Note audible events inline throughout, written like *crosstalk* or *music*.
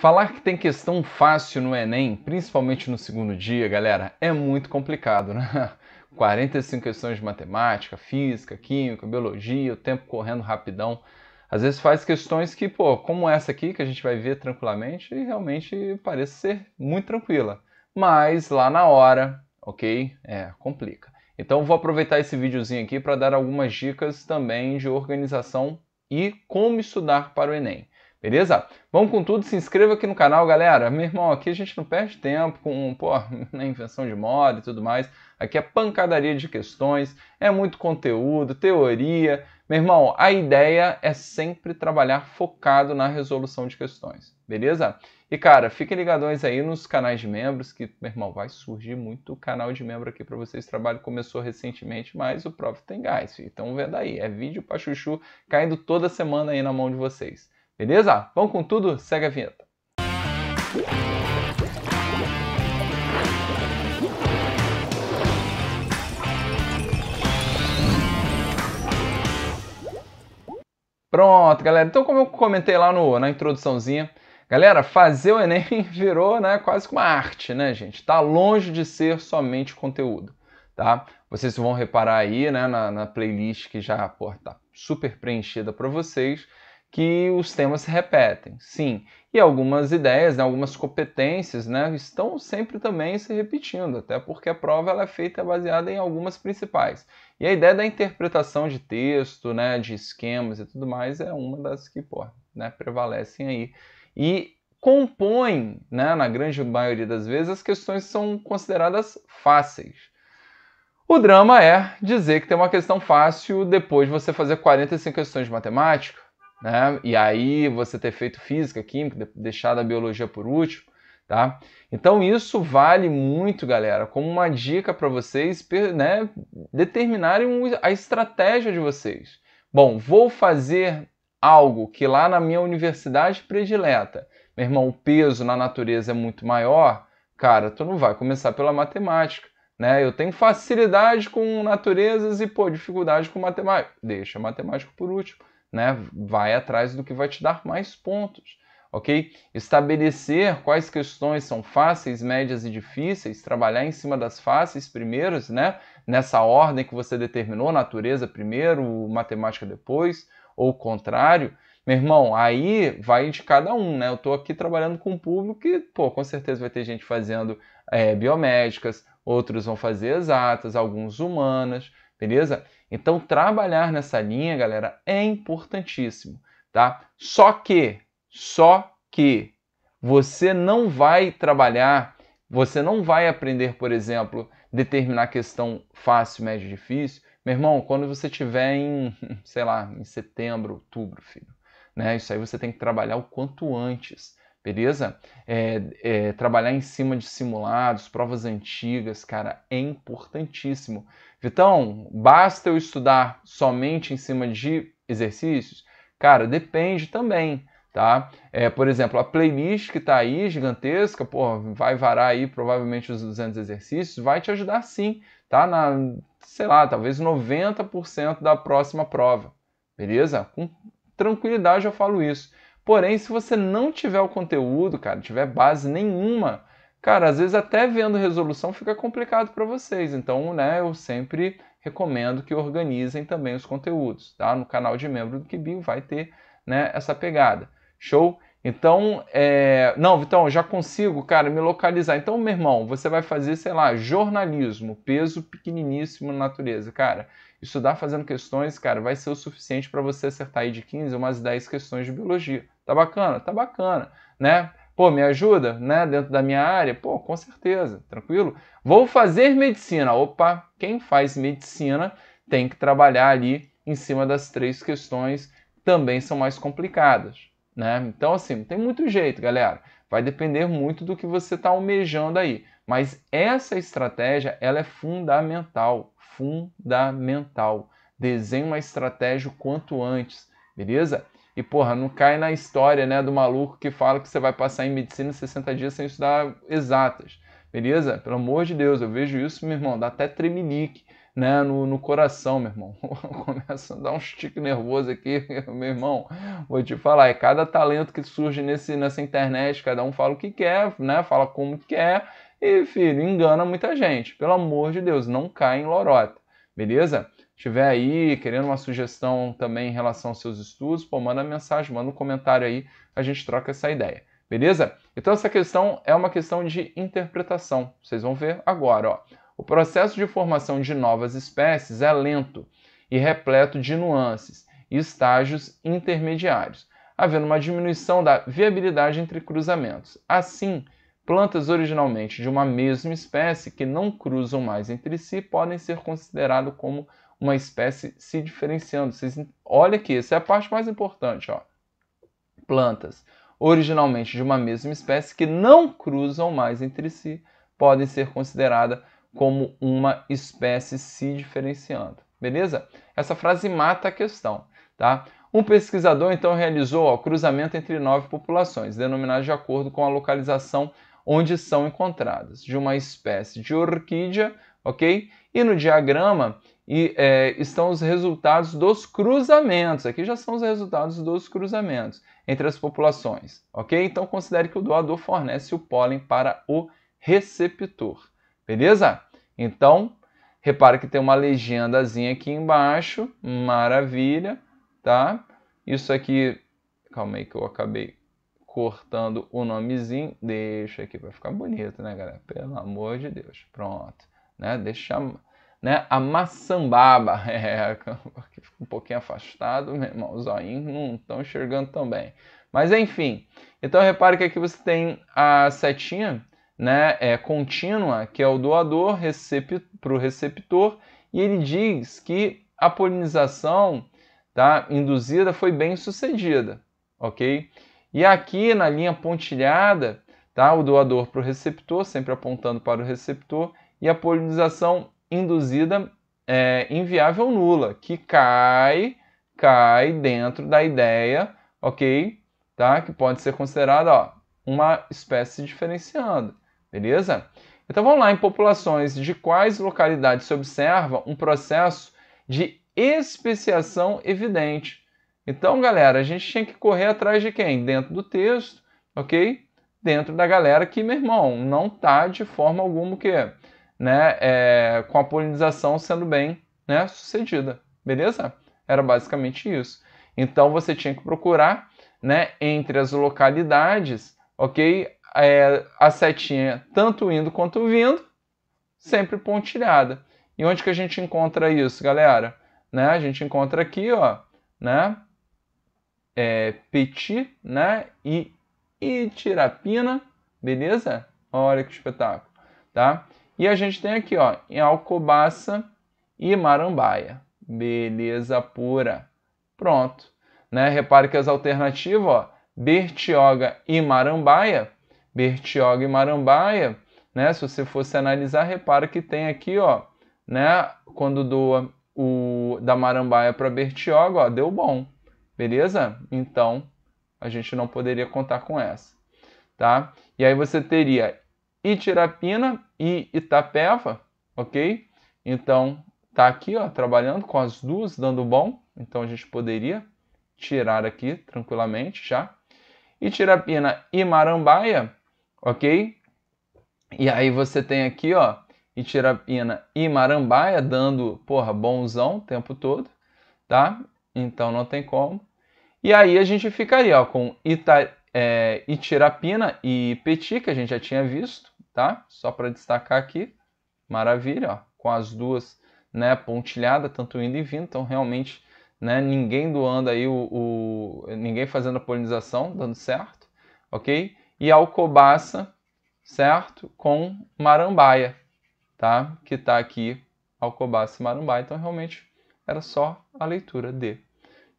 Falar que tem questão fácil no Enem, principalmente no segundo dia, galera, é muito complicado, né? 45 *laughs* questões de matemática, física, química, biologia, o tempo correndo rapidão. Às vezes faz questões que, pô, como essa aqui, que a gente vai ver tranquilamente, e realmente parece ser muito tranquila. Mas lá na hora, ok? É, complica. Então vou aproveitar esse videozinho aqui para dar algumas dicas também de organização e como estudar para o Enem. Beleza? Vamos com tudo, se inscreva aqui no canal, galera. Meu irmão, aqui a gente não perde tempo com, pô, *laughs* na né, invenção de moda e tudo mais. Aqui é pancadaria de questões, é muito conteúdo, teoria. Meu irmão, a ideia é sempre trabalhar focado na resolução de questões, beleza? E cara, fiquem ligadões aí nos canais de membros, que, meu irmão, vai surgir muito canal de membro aqui para vocês. O trabalho começou recentemente, mas o próprio tem gás, então vendo aí. É vídeo pra chuchu caindo toda semana aí na mão de vocês. Beleza? Vamos com tudo? Segue a vinheta. Pronto, galera. Então, como eu comentei lá no, na introduçãozinha, galera, fazer o Enem *laughs* virou né, quase que uma arte, né, gente? Tá longe de ser somente conteúdo, tá? Vocês vão reparar aí né, na, na playlist que já pô, tá super preenchida para vocês que os temas se repetem, sim. E algumas ideias, né, algumas competências né, estão sempre também se repetindo, até porque a prova ela é feita baseada em algumas principais. E a ideia da interpretação de texto, né, de esquemas e tudo mais é uma das que pô, né, prevalecem aí. E compõem, né, na grande maioria das vezes, as questões são consideradas fáceis. O drama é dizer que tem uma questão fácil depois de você fazer 45 questões de matemática né? E aí você ter feito física, química, deixado a biologia por último, tá? Então isso vale muito, galera, como uma dica para vocês, né, determinarem a estratégia de vocês. Bom, vou fazer algo que lá na minha universidade predileta, meu irmão, o peso na natureza é muito maior, cara, tu não vai começar pela matemática. Né? Eu tenho facilidade com naturezas e pô, dificuldade com matemática. Deixa a matemática por último né? Vai atrás do que vai te dar mais pontos, ok? Estabelecer quais questões são fáceis, médias e difíceis, trabalhar em cima das fáceis primeiros, né? Nessa ordem que você determinou, natureza primeiro, matemática depois, ou o contrário. Meu irmão, aí vai de cada um, né? Eu estou aqui trabalhando com um público que, pô, com certeza vai ter gente fazendo é, biomédicas, outros vão fazer exatas, alguns humanas, beleza? Então, trabalhar nessa linha, galera, é importantíssimo, tá? Só que, só que você não vai trabalhar, você não vai aprender, por exemplo, determinar questão fácil, médio, difícil, meu irmão, quando você tiver em, *laughs* sei lá, em setembro, outubro, filho, né? Isso aí você tem que trabalhar o quanto antes beleza? É, é, trabalhar em cima de simulados, provas antigas, cara, é importantíssimo. Vitão, basta eu estudar somente em cima de exercícios? Cara, depende também, tá? É, por exemplo, a playlist que tá aí, gigantesca, pô, vai varar aí provavelmente os 200 exercícios, vai te ajudar sim, tá? Na, sei lá, talvez 90% da próxima prova, beleza? Com tranquilidade eu falo isso. Porém, se você não tiver o conteúdo, cara, tiver base nenhuma, cara, às vezes até vendo resolução fica complicado para vocês. Então, né, eu sempre recomendo que organizem também os conteúdos, tá? No canal de membro do Kibio vai ter, né, essa pegada. Show? Então, é... não, Vitão, já consigo, cara, me localizar. Então, meu irmão, você vai fazer, sei lá, jornalismo, peso pequeniníssimo na natureza. Cara, estudar fazendo questões, cara, vai ser o suficiente para você acertar aí de 15 umas 10 questões de biologia. Tá bacana? Tá bacana, né? Pô, me ajuda, né? Dentro da minha área? Pô, com certeza, tranquilo. Vou fazer medicina. Opa, quem faz medicina tem que trabalhar ali em cima das três questões também são mais complicadas, né? Então, assim, não tem muito jeito, galera. Vai depender muito do que você está almejando aí. Mas essa estratégia, ela é fundamental, fundamental. Desenhe uma estratégia o quanto antes, beleza? E, porra, não cai na história, né, do maluco que fala que você vai passar em medicina 60 dias sem estudar exatas. Beleza? Pelo amor de Deus, eu vejo isso, meu irmão, dá até tremelique, né, no, no coração, meu irmão. *laughs* Começa a dar um estique nervoso aqui, *laughs* meu irmão. Vou te falar, é cada talento que surge nesse, nessa internet, cada um fala o que quer, né, fala como quer. E, filho, engana muita gente. Pelo amor de Deus, não cai em lorota. Beleza? tiver aí querendo uma sugestão também em relação aos seus estudos, pô, manda mensagem, manda um comentário aí, a gente troca essa ideia. Beleza? Então essa questão é uma questão de interpretação. Vocês vão ver agora, ó. O processo de formação de novas espécies é lento e repleto de nuances e estágios intermediários, havendo uma diminuição da viabilidade entre cruzamentos. Assim, plantas originalmente de uma mesma espécie que não cruzam mais entre si podem ser consideradas como uma espécie se diferenciando. Vocês, olha aqui, essa é a parte mais importante. Ó. Plantas originalmente de uma mesma espécie que não cruzam mais entre si podem ser consideradas como uma espécie se diferenciando. Beleza? Essa frase mata a questão. Tá? Um pesquisador então realizou o cruzamento entre nove populações, denominadas de acordo com a localização onde são encontradas, de uma espécie de orquídea ok? E no diagrama e, é, estão os resultados dos cruzamentos. Aqui já são os resultados dos cruzamentos entre as populações, ok? Então considere que o doador fornece o pólen para o receptor, beleza? Então, repara que tem uma legendazinha aqui embaixo, maravilha, tá? Isso aqui, calma aí que eu acabei cortando o nomezinho, deixa aqui, vai ficar bonito, né, galera? Pelo amor de Deus, pronto né? Deixa né? a maçambaba, *laughs* é, fica um pouquinho afastado, meu irmão, os olhinhos não estão enxergando também. Mas enfim, então repare que aqui você tem a setinha né, é, contínua, que é o doador para o receptor, e ele diz que a polinização tá, induzida foi bem sucedida, ok? E aqui na linha pontilhada, tá, o doador para o receptor, sempre apontando para o receptor, e a polinização induzida é inviável nula, que cai, cai dentro da ideia, ok? Tá? Que pode ser considerada ó, uma espécie diferenciando, beleza? Então vamos lá, em populações de quais localidades se observa um processo de especiação evidente. Então, galera, a gente tinha que correr atrás de quem? Dentro do texto, ok? Dentro da galera que, meu irmão, não tá de forma alguma o quê? né, é, com a polinização sendo bem né, sucedida, beleza? Era basicamente isso. Então você tinha que procurar né, entre as localidades, ok? É, a setinha tanto indo quanto vindo, sempre pontilhada. E onde que a gente encontra isso, galera? Né, a gente encontra aqui, ó, né? É, Petit, né? E Itirapina, beleza? Olha que espetáculo, tá? E a gente tem aqui, ó, em Alcobaça e Marambaia. Beleza pura. Pronto. Né? Repare que as alternativas, ó, Bertioga e Marambaia. Bertioga e Marambaia, né? Se você fosse analisar, repara que tem aqui, ó, né? Quando doa o da Marambaia para Bertioga, ó, deu bom. Beleza? Então, a gente não poderia contar com essa, tá? E aí você teria Itirapina e Itapeva, ok? Então, tá aqui, ó, trabalhando com as duas, dando bom. Então, a gente poderia tirar aqui tranquilamente já. Itirapina e Marambaia, ok? E aí você tem aqui, ó, Itirapina e Marambaia dando, porra, bonzão o tempo todo, tá? Então não tem como. E aí a gente ficaria, ó, com Ita é, Itirapina e Petit, que a gente já tinha visto, tá? Só para destacar aqui, maravilha, ó, com as duas né, pontilhada, tanto indo e vindo, então realmente né, ninguém doando aí o, o ninguém fazendo a polinização, dando certo, ok? E Alcobaça, certo? Com Marambaia, tá? Que está aqui Alcobaça e Marambaia, então realmente era só a leitura D.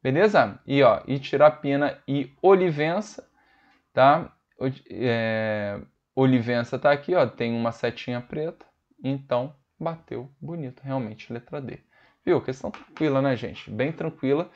Beleza? E ó, Itirapina e Olivença tá? É, Olivença está aqui, ó, tem uma setinha preta, então bateu bonito, realmente, letra D. Viu? Questão tranquila, né, gente? Bem tranquila,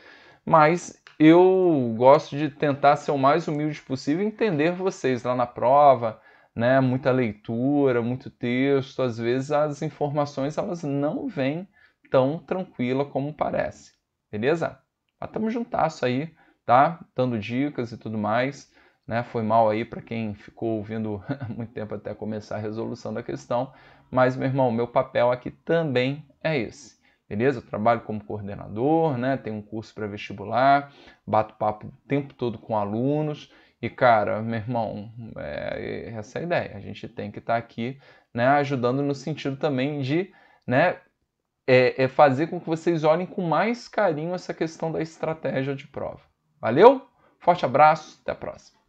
mas eu gosto de tentar ser o mais humilde possível e entender vocês lá na prova, né? Muita leitura, muito texto, às vezes as informações elas não vêm tão tranquila como parece, beleza? Mas tamo juntasso aí, tá? Dando dicas e tudo mais. Né? Foi mal aí para quem ficou ouvindo *laughs* muito tempo até começar a resolução da questão, mas meu irmão, meu papel aqui também é esse. Beleza? Eu trabalho como coordenador, né? Tenho um curso para vestibular, bato papo o tempo todo com alunos. E cara, meu irmão, é essa é a ideia. A gente tem que estar tá aqui, né, ajudando no sentido também de, né, é, é fazer com que vocês olhem com mais carinho essa questão da estratégia de prova. Valeu? Forte abraço, até a próxima.